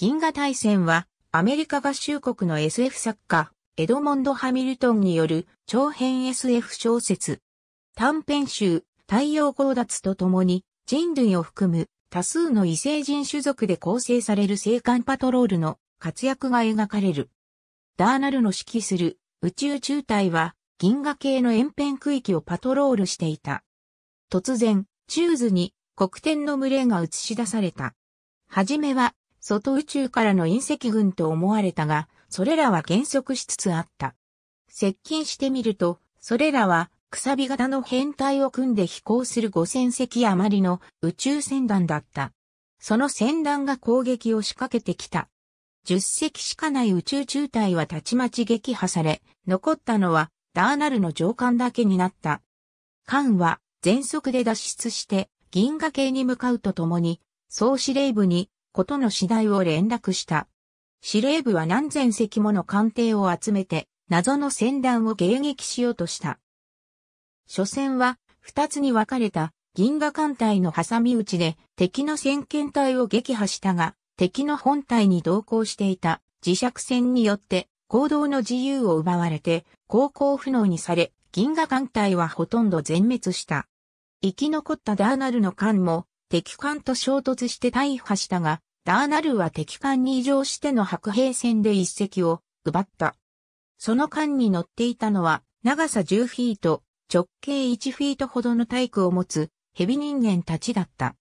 銀河大戦は、アメリカ合衆国の SF 作家、エドモンド・ハミルトンによる長編 SF 小説。短編集、太陽光奪とともに、人類を含む多数の異星人種族で構成される星間パトロールの活躍が描かれる。ダーナルの指揮する宇宙中隊は銀河系の延辺区域をパトロールしていた。突然、チューズに黒点の群れが映し出された。はじめは外宇宙からの隕石群と思われたが、それらは減速しつつあった。接近してみると、それらは、くさび型の変態を組んで飛行する5000隻余りの宇宙船団だった。その船団が攻撃を仕掛けてきた。10隻しかない宇宙中隊はたちまち撃破され、残ったのはダーナルの上官だけになった。艦は全速で脱出して銀河系に向かうとともに、総司令部にことの次第を連絡した。司令部は何千隻もの艦艇を集めて、謎の船団を迎撃しようとした。初戦は、二つに分かれた銀河艦隊の挟み撃ちで敵の先遣隊を撃破したが、敵の本隊に同行していた磁石船によって行動の自由を奪われて航行不能にされ、銀河艦隊はほとんど全滅した。生き残ったダーナルの艦も敵艦と衝突して大破したが、ダーナルは敵艦に移乗しての白兵戦で一隻を奪った。その艦に乗っていたのは、長さ10フィート、直径1フィートほどの体育を持つ、ヘビ人間たちだった。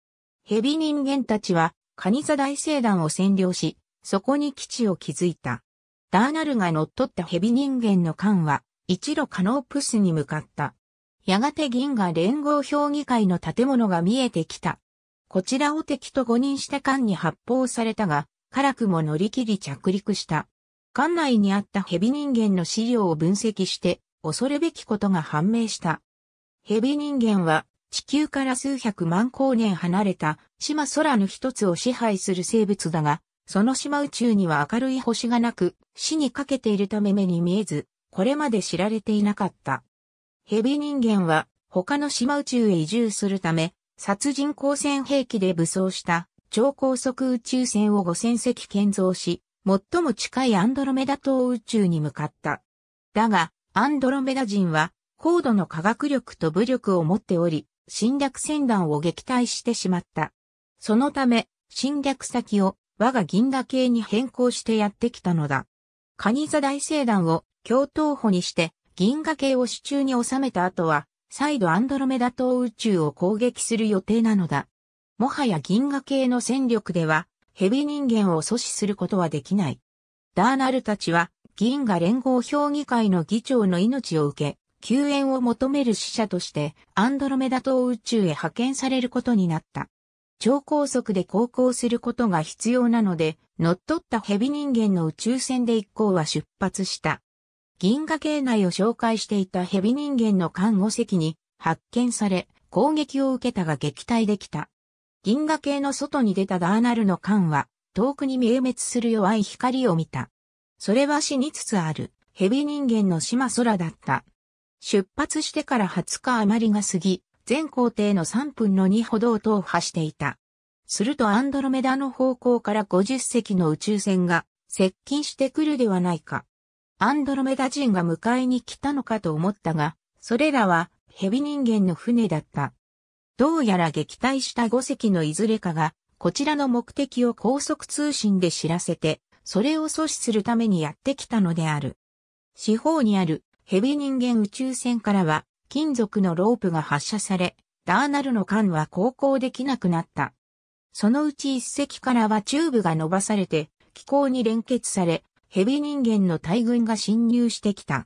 ヘビ人間たちは、カニザ大聖団を占領し、そこに基地を築いた。ダーナルが乗っ取ったヘビ人間の艦は、一路カノープスに向かった。やがて銀河連合評議会の建物が見えてきた。こちらを敵と誤認した艦に発砲されたが、辛くも乗り切り着陸した。艦内にあった蛇人間の資料を分析して、恐るべきことが判明した。蛇人間は、地球から数百万光年離れた島空の一つを支配する生物だが、その島宇宙には明るい星がなく、死にかけているため目に見えず、これまで知られていなかった。蛇人間は他の島宇宙へ移住するため、殺人光線兵器で武装した超高速宇宙船を5000隻建造し、最も近いアンドロメダ島宇宙に向かった。だが、アンドロメダ人は高度の科学力と武力を持っており、侵略船団を撃退してしまった。そのため、侵略先を我が銀河系に変更してやってきたのだ。カニ座大聖団を共闘歩にして銀河系を手中に収めた後は、再度アンドロメダ島宇宙を攻撃する予定なのだ。もはや銀河系の戦力では、ヘビ人間を阻止することはできない。ダーナルたちは、銀河連合評議会の議長の命を受け、救援を求める使者として、アンドロメダ島宇宙へ派遣されることになった。超高速で航行することが必要なので、乗っ取ったヘビ人間の宇宙船で一行は出発した。銀河系内を紹介していたヘビ人間の看護石に発見され、攻撃を受けたが撃退できた。銀河系の外に出たダーナルの艦は、遠くに明滅する弱い光を見た。それは死につつある、ヘビ人間の島空だった。出発してから20日余りが過ぎ、全行程の3分の2ほどを踏破していた。するとアンドロメダの方向から50隻の宇宙船が接近してくるではないか。アンドロメダ人が迎えに来たのかと思ったが、それらはヘビ人間の船だった。どうやら撃退した5隻のいずれかが、こちらの目的を高速通信で知らせて、それを阻止するためにやってきたのである。四方にあるヘビ人間宇宙船からは、金属のロープが発射され、ダーナルの艦は航行できなくなった。そのうち一隻からはチューブが伸ばされて、気候に連結され、ヘビ人間の大軍が侵入してきた。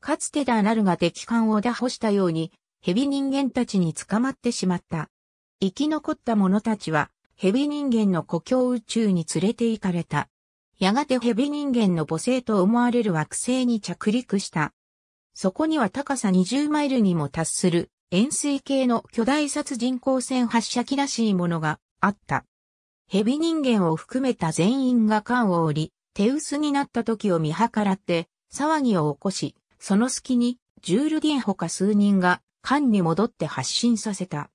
かつてダナルが敵艦を打破したように、ヘビ人間たちに捕まってしまった。生き残った者たちは、ヘビ人間の故郷宇宙に連れて行かれた。やがてヘビ人間の母星と思われる惑星に着陸した。そこには高さ20マイルにも達する円錐形の巨大殺人光線発射機らしいものがあった。ヘビ人間を含めた全員が艦を降り、手薄になった時を見計らって、騒ぎを起こし、その隙に、ジュール・ディンほか数人が、艦に戻って発進させた。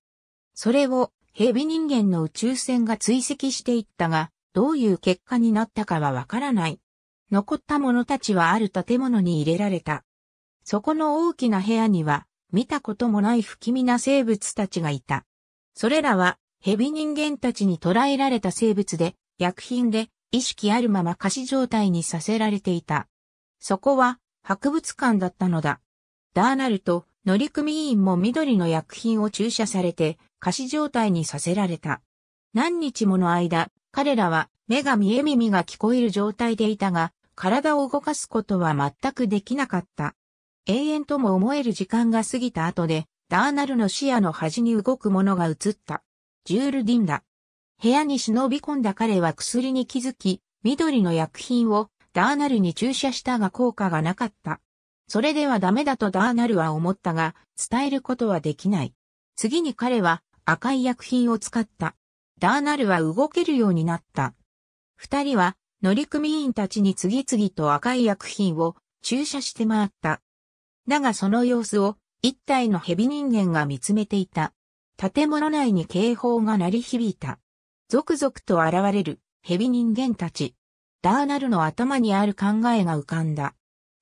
それを、ヘビ人間の宇宙船が追跡していったが、どういう結果になったかはわからない。残った者たちはある建物に入れられた。そこの大きな部屋には、見たこともない不気味な生物たちがいた。それらは、ヘビ人間たちに捕らえられた生物で、薬品で、意識あるまま仮死状態にさせられていた。そこは博物館だったのだ。ダーナルと乗組員も緑の薬品を注射されて仮死状態にさせられた。何日もの間、彼らは目が見え耳が聞こえる状態でいたが、体を動かすことは全くできなかった。永遠とも思える時間が過ぎた後で、ダーナルの視野の端に動くものが映った。ジュール・ディンだ。部屋に忍び込んだ彼は薬に気づき、緑の薬品をダーナルに注射したが効果がなかった。それではダメだとダーナルは思ったが、伝えることはできない。次に彼は赤い薬品を使った。ダーナルは動けるようになった。二人は乗組員たちに次々と赤い薬品を注射して回った。だがその様子を一体の蛇人間が見つめていた。建物内に警報が鳴り響いた。続々と現れる、蛇人間たち。ダーナルの頭にある考えが浮かんだ。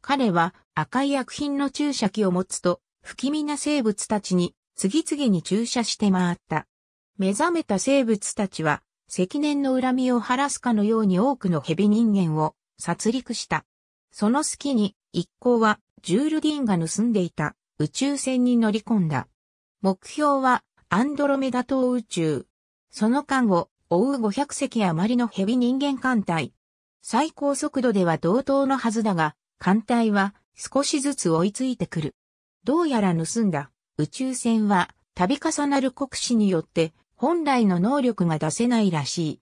彼は赤い薬品の注射器を持つと、不気味な生物たちに次々に注射して回った。目覚めた生物たちは、積年の恨みを晴らすかのように多くの蛇人間を殺戮した。その隙に、一行は、ジュールディーンが盗んでいた宇宙船に乗り込んだ。目標は、アンドロメダ島宇宙。その間を、追う500隻余りのヘビ人間艦隊。最高速度では同等のはずだが、艦隊は少しずつ追いついてくる。どうやら盗んだ宇宙船は度重なる国使によって本来の能力が出せないらしい。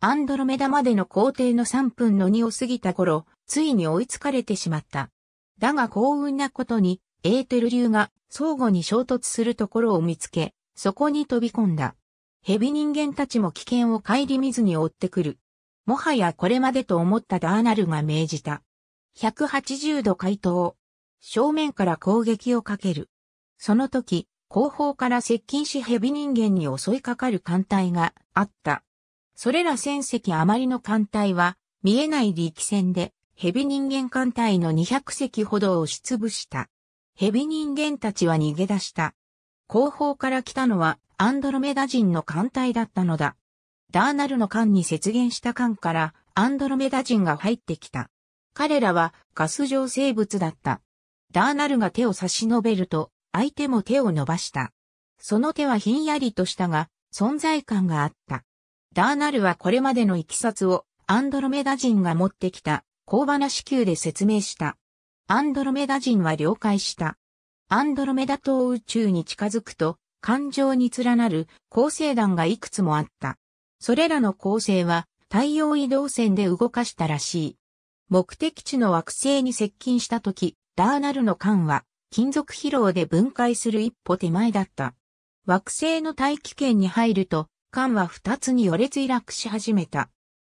アンドロメダまでの工程の3分の2を過ぎた頃、ついに追いつかれてしまった。だが幸運なことに、エーテル流が相互に衝突するところを見つけ、そこに飛び込んだ。ヘビ人間たちも危険を顧みずに追ってくる。もはやこれまでと思ったダーナルが命じた。180度回答。正面から攻撃をかける。その時、後方から接近しヘビ人間に襲いかかる艦隊があった。それら1000隻余りの艦隊は、見えない力戦で、ヘビ人間艦隊の200隻ほどを押しつぶした。ヘビ人間たちは逃げ出した。後方から来たのはアンドロメダ人の艦隊だったのだ。ダーナルの艦に接原した艦からアンドロメダ人が入ってきた。彼らはガス状生物だった。ダーナルが手を差し伸べると、相手も手を伸ばした。その手はひんやりとしたが、存在感があった。ダーナルはこれまでの行きさつをアンドロメダ人が持ってきた、小花支給で説明した。アンドロメダ人は了解した。アンドロメダ島宇宙に近づくと、環状に連なる構成団がいくつもあった。それらの構成は太陽移動線で動かしたらしい。目的地の惑星に接近した時、ダーナルの艦は金属疲労で分解する一歩手前だった。惑星の大気圏に入ると、艦は二つに余列イラし始めた。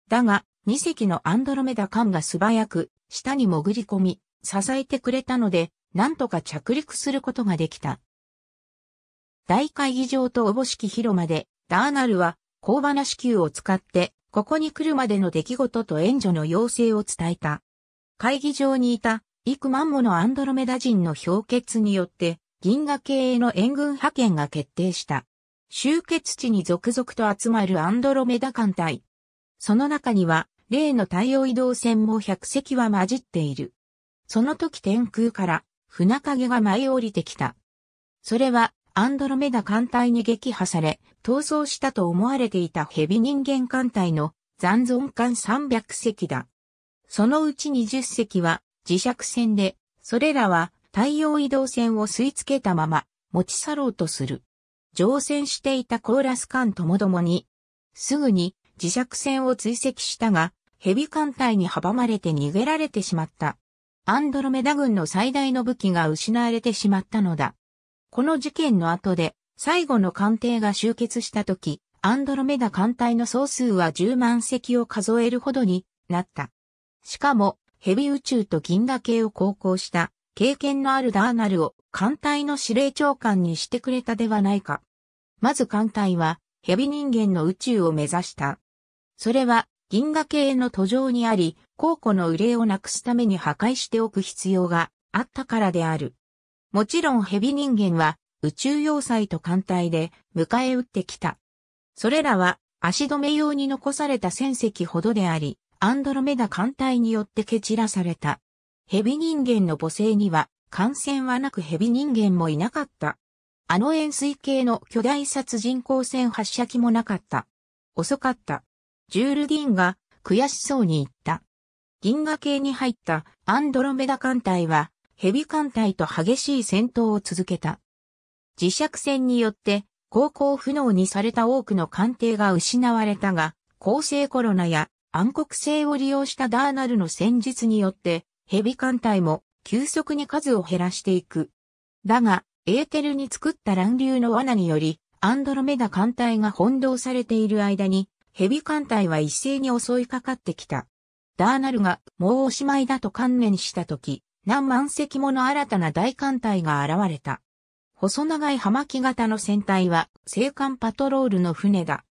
だが、二隻のアンドロメダ艦が素早く下に潜り込み、支えてくれたので、なんとか着陸することができた。大会議場とおぼしき広間で、ダーナルは、工場な支給を使って、ここに来るまでの出来事と援助の要請を伝えた。会議場にいた、幾万ものアンドロメダ人の氷結によって、銀河系への援軍派遣が決定した。集結地に続々と集まるアンドロメダ艦隊。その中には、例の太陽移動船も100隻は混じっている。その時天空から、船影が舞い降りてきた。それは、アンドロメダ艦隊に撃破され、逃走したと思われていたヘビ人間艦隊の残存艦300隻だ。そのうち20隻は磁石船で、それらは太陽移動船を吸い付けたまま持ち去ろうとする。乗船していたコーラス艦ともどもに、すぐに磁石船を追跡したが、ヘビ艦隊に阻まれて逃げられてしまった。アンドロメダ軍の最大の武器が失われてしまったのだ。この事件の後で、最後の艦艇が集結した時、アンドロメダ艦隊の総数は10万隻を数えるほどになった。しかも、ヘビ宇宙と銀河系を航行した経験のあるダーナルを艦隊の司令長官にしてくれたではないか。まず艦隊はヘビ人間の宇宙を目指した。それは銀河系の途上にあり、高庫の憂いをなくすために破壊しておく必要があったからである。もちろんヘビ人間は宇宙要塞と艦隊で迎え撃ってきた。それらは足止め用に残された戦績ほどであり、アンドロメダ艦隊によって蹴散らされた。ヘビ人間の母性には感染はなくヘビ人間もいなかった。あの円錐形の巨大殺人光線発射機もなかった。遅かった。ジュール・ディンが悔しそうに言った。銀河系に入ったアンドロメダ艦隊は、ヘビ艦隊と激しい戦闘を続けた。磁石戦によって、航行不能にされた多くの艦艇が失われたが、公正コロナや暗黒性を利用したダーナルの戦術によって、ヘビ艦隊も急速に数を減らしていく。だが、エーテルに作った乱流の罠により、アンドロメダ艦隊が翻弄されている間に、ヘビ艦隊は一斉に襲いかかってきた。ダーナルがもうおしまいだと観念した時、何万隻もの新たな大艦隊が現れた。細長い葉巻型の船体は、青艦パトロールの船だ。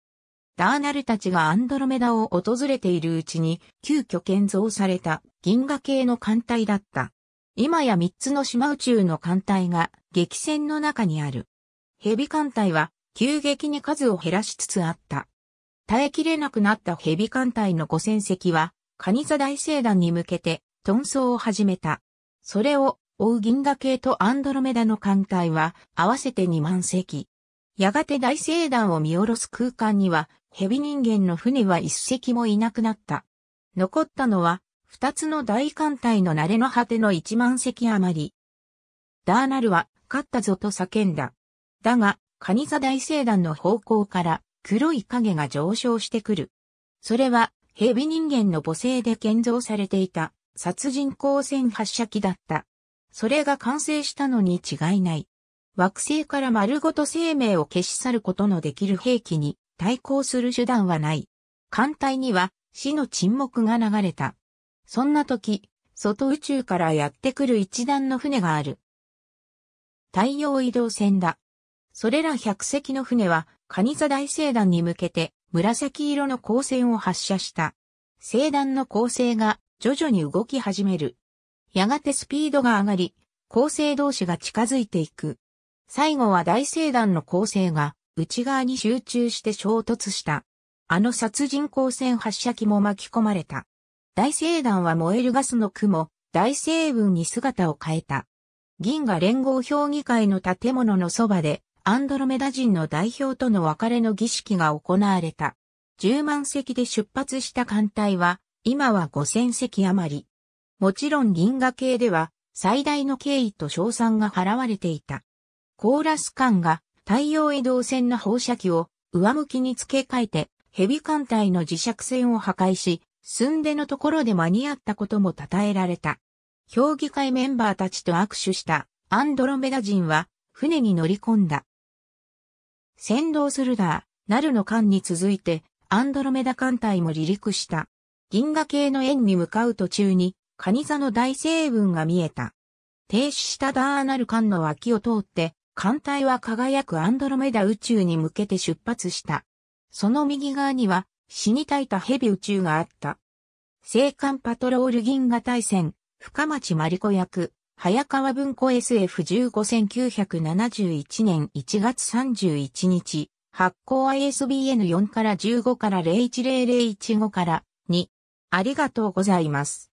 ダーナルたちがアンドロメダを訪れているうちに、急遽建造された銀河系の艦隊だった。今や三つの島宇宙の艦隊が激戦の中にある。ヘビ艦隊は急激に数を減らしつつあった。耐えきれなくなったヘビ艦隊の五戦隻はカニ座大星団に向けて、遁走を始めた。それを追う銀河系とアンドロメダの艦隊は合わせて2万隻。やがて大星団を見下ろす空間には、蛇人間の船は一隻もいなくなった。残ったのは、二つの大艦隊の慣れの果ての一万隻余り。ダーナルは、勝ったぞと叫んだ。だが、カニ座大星団の方向から、黒い影が上昇してくる。それは、蛇人間の母性で建造されていた殺人光線発射機だった。それが完成したのに違いない。惑星から丸ごと生命を消し去ることのできる兵器に対抗する手段はない。艦隊には死の沈黙が流れた。そんな時、外宇宙からやってくる一団の船がある。太陽移動船だ。それら100隻の船は、カニ座大星団に向けて、紫色の光線を発射した。星団の光線が徐々に動き始める。やがてスピードが上がり、光線同士が近づいていく。最後は大星団の光線が内側に集中して衝突した。あの殺人光線発射機も巻き込まれた。大星団は燃えるガスの雲、大星雲に姿を変えた。銀河連合評議会の建物のそばでアンドロメダ人の代表との別れの儀式が行われた。10万隻で出発した艦隊は、今は5000隻余り。もちろん銀河系では、最大の敬意と賞賛が払われていた。コーラス艦が太陽移動船の放射器を上向きに付け替えて、ヘビ艦隊の磁石船を破壊し、寸出のところで間に合ったことも称えられた。評議会メンバーたちと握手したアンドロメダ人は船に乗り込んだ。先導するダー、ナルの艦に続いて、アンドロメダ艦隊も離陸した。銀河系の円に向かう途中に、カニ座の大成分が見えた。停止したダーナル艦の脇を通って、艦隊は輝くアンドロメダ宇宙に向けて出発した。その右側には、死にたえた蛇宇宙があった。青函パトロール銀河大戦、深町マリコ役。早川文庫 SF15-1971 年1月31日、発行 ISBN4 から15から01001 5から2。ありがとうございます。